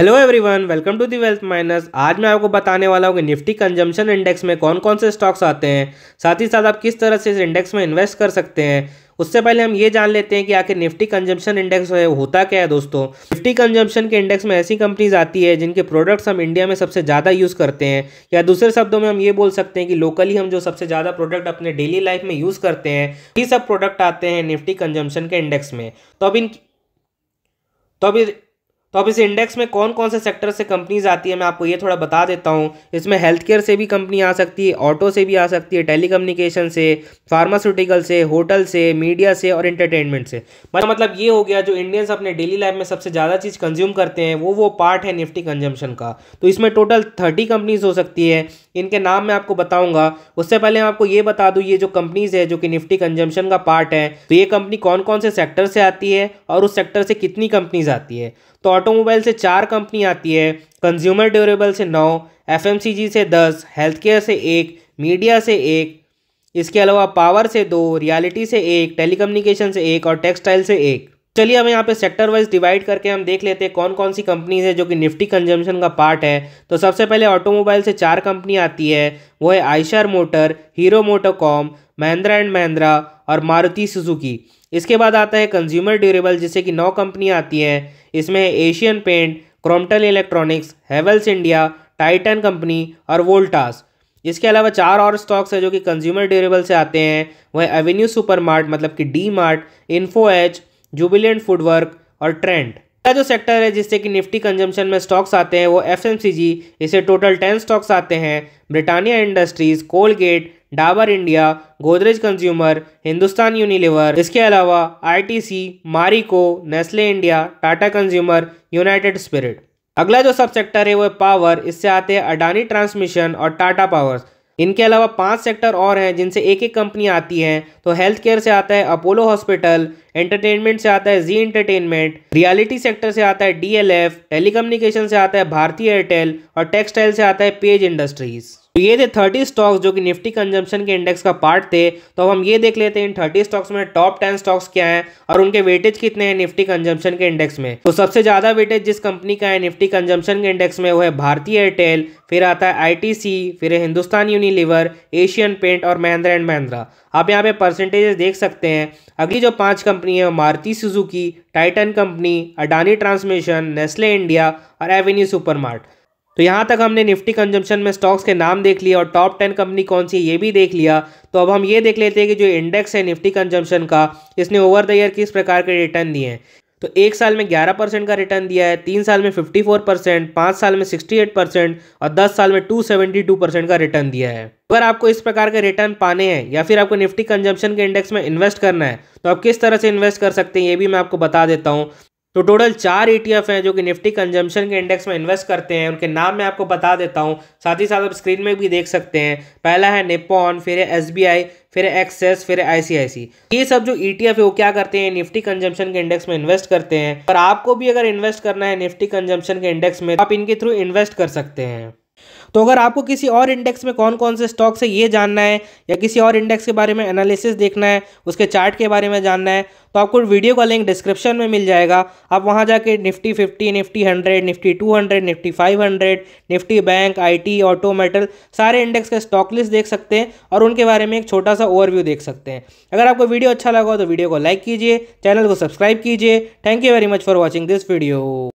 hello everyone welcome to the wealth minus आज मैं आपको बताने वाला हूँ कि निफ्टी कंजम्पशन इंडेक्स में कौन कौन से स्टॉक्स आते हैं साथ ही साथ आप किस तरह से इस इंडेक्स में इन्वेस्ट कर सकते हैं उससे पहले हम ये जान लेते हैं कि आखिर निफ्टी कंजम्पशन इंडेक्स है होता क्या है दोस्तों निफ्टी कंजम्पशन के इंडेक्स में ऐसी कंपनीज आती है जिनके प्रोडक्ट्स हम इंडिया में सबसे ज़्यादा यूज़ करते हैं या दूसरे शब्दों में हम ये बोल सकते हैं कि लोकली हम जो सबसे ज़्यादा प्रोडक्ट अपने डेली लाइफ में यूज़ करते हैं ये सब प्रोडक्ट आते हैं निफ्टी कंजम्पशन के इंडेक्स में तो अब इन तो अभी तो अब इस इंडेक्स में कौन कौन से सेक्टर से कंपनीज आती है मैं आपको ये थोड़ा बता देता हूँ इसमें हेल्थ केयर से भी कंपनी आ सकती है ऑटो से भी आ सकती है टेलीकम्युनिकेशन से फार्मास्यूटिकल से होटल से मीडिया से और इंटरटेनमेंट से मतलब ये हो गया जो इंडियंस अपने डेली लाइफ में सबसे ज़्यादा चीज़ कंज्यूम करते हैं वो वो पार्ट है निफ्टी कंजम्पशन का तो इसमें टोटल थर्टी कंपनीज हो सकती है इनके नाम मैं आपको बताऊँगा उससे पहले मैं आपको ये बता दूँ ये जो कंपनीज है जो कि निफ्टी कंजम्पशन का पार्ट है तो ये कंपनी कौन कौन से सेक्टर से आती है और उस सेक्टर से कितनी कंपनीज आती है तो ऑटोमोबाइल से चार कंपनी आती है कंज्यूमर ड्यूरेबल से नौ एफ से दस हेल्थ केयर से एक मीडिया से एक इसके अलावा पावर से दो रियलिटी से एक टेलीकम्युनिकेशन से एक और टेक्सटाइल से एक चलिए हम यहाँ पे सेक्टर वाइज डिवाइड करके हम देख लेते हैं कौन कौन सी कंपनीज है जो कि निफ्टी कंजम्पशन का पार्ट है तो सबसे पहले ऑटोमोबाइल से चार कंपनी आती है वो है Eicher motor Hero MotoCorp Mahindra and Mahindra और मारुति सुजुकी इसके बाद आता है कंज्यूमर ड्यूरेबल जिससे कि नौ कंपनी आती हैं इसमें Asian paint Crompton electronics Havells India Titan company और वोल्टास इसके अलावा चार और स्टॉक्स है जो कि कंज्यूमर ड्यूरेबल से आते हैं वह एवेन्यू सुपरमार्ट मतलब कि D Mart Info Edge Jubilant FoodWorks और ट्रेंड पहला जो सेक्टर है जिससे कि निफ्टी कंजम्पशन में स्टॉक्स आते हैं वो एफ इसे टोटल टेन स्टॉक्स आते हैं Britannia industries Colgate Dabur India Godrej consumer Hindustan Unilever इसके अलावा ITC Marico Nestle India Tata consumer United spirit अगला जो सब सेक्टर है वो पावर इससे आते हैं अडानी ट्रांसमिशन और टाटा पावर्स इनके अलावा पांच सेक्टर और हैं जिनसे एक एक कंपनी आती हैं तो हेल्थ केयर से आता है अपोलो हॉस्पिटल एंटरटेनमेंट से आता है जी एंटरटेनमेंट रियलिटी सेक्टर से आता है डीएलएफ टेलीकम्युनिकेशन से आता है भारतीय एयरटेल और टेक्सटाइल से आता है पेज इंडस्ट्रीज़ तो ये थे थर्टी स्टॉक्स जो कि निफ्टी कंजम्पशन के इंडेक्स का पार्ट थे तो अब हम ये देख लेते हैं इन थर्टी स्टॉक्स में टॉप टेन स्टॉक्स क्या हैं और उनके वेटेज कितने हैं निफ्टी कंजम्पशन के इंडेक्स में तो सबसे ज्यादा वेटेज जिस कंपनी का है निफ्टी कंजम्पशन के इंडेक्स में वो है भारतीय एयरटेल फिर आता है आई फिर है हिंदुस्तान यूनिलीवर एशियन पेंट और महिंद्रा एंड महिंद्रा आप यहाँ पे परसेंटेजेस देख सकते हैं अगली जो पांच कंपनी है Maruti Suzuki Titan company Adani transmission Nestle India और एवेन्यू सुपरमार्ट तो यहाँ तक हमने निफ्टी कंजम्पशन में स्टॉक्स के नाम देख लिए और टॉप टेन कंपनी कौन सी है ये भी देख लिया तो अब हम ये देख लेते हैं कि जो इंडेक्स है निफ्टी कंजम्पशन का इसने ओवर द ईयर किस प्रकार के रिटर्न दिए हैं तो एक साल में 11 परसेंट का रिटर्न दिया है तीन साल में 54 परसेंट पाँच साल में 68 परसेंट और दस साल में 272 परसेंट का रिटर्न दिया है अगर आपको इस प्रकार के रिटर्न पाने हैं या फिर आपको निफ्टी कंजम्पशन के इंडेक्स में इन्वेस्ट करना है तो आप किस तरह से इन्वेस्ट कर सकते हैं ये भी मैं आपको बता देता हूँ तो टोटल चार ईटीएफ e हैं जो कि निफ्टी कंजम्पशन के इंडेक्स में इन्वेस्ट करते हैं उनके नाम मैं आपको बता देता हूं साथ ही साथ आप स्क्रीन में भी देख सकते हैं पहला है निपॉन फिर है एसबीआई फिर एक्सेस फिर आईसीआईसी ये सब जो ईटीएफ e है वो क्या करते हैं निफ्टी कंजम्पशन के इंडेक्स में इन्वेस्ट करते हैं और आपको भी अगर इन्वेस्ट करना है निफ्टी कंजम्पशन के इंडेक्स में तो आप इनके थ्रू इन्वेस्ट कर सकते हैं तो अगर आपको किसी और इंडेक्स में कौन कौन से स्टॉक्स है ये जानना है या किसी और इंडेक्स के बारे में एनालिसिस देखना है उसके चार्ट के बारे में जानना है तो आपको वीडियो का लिंक डिस्क्रिप्शन में मिल जाएगा आप वहाँ जाके Nifty fifty Nifty hundred Nifty two hundred Nifty five hundred Nifty bank I T auto metal सारे इंडेक्स का स्टॉक लिस्ट देख सकते हैं और उनके बारे में एक छोटा सा ओवरव्यू देख सकते हैं अगर आपको वीडियो अच्छा लगा तो वीडियो को लाइक कीजिए चैनल को सब्सक्राइब कीजिए thank you very much for watching this video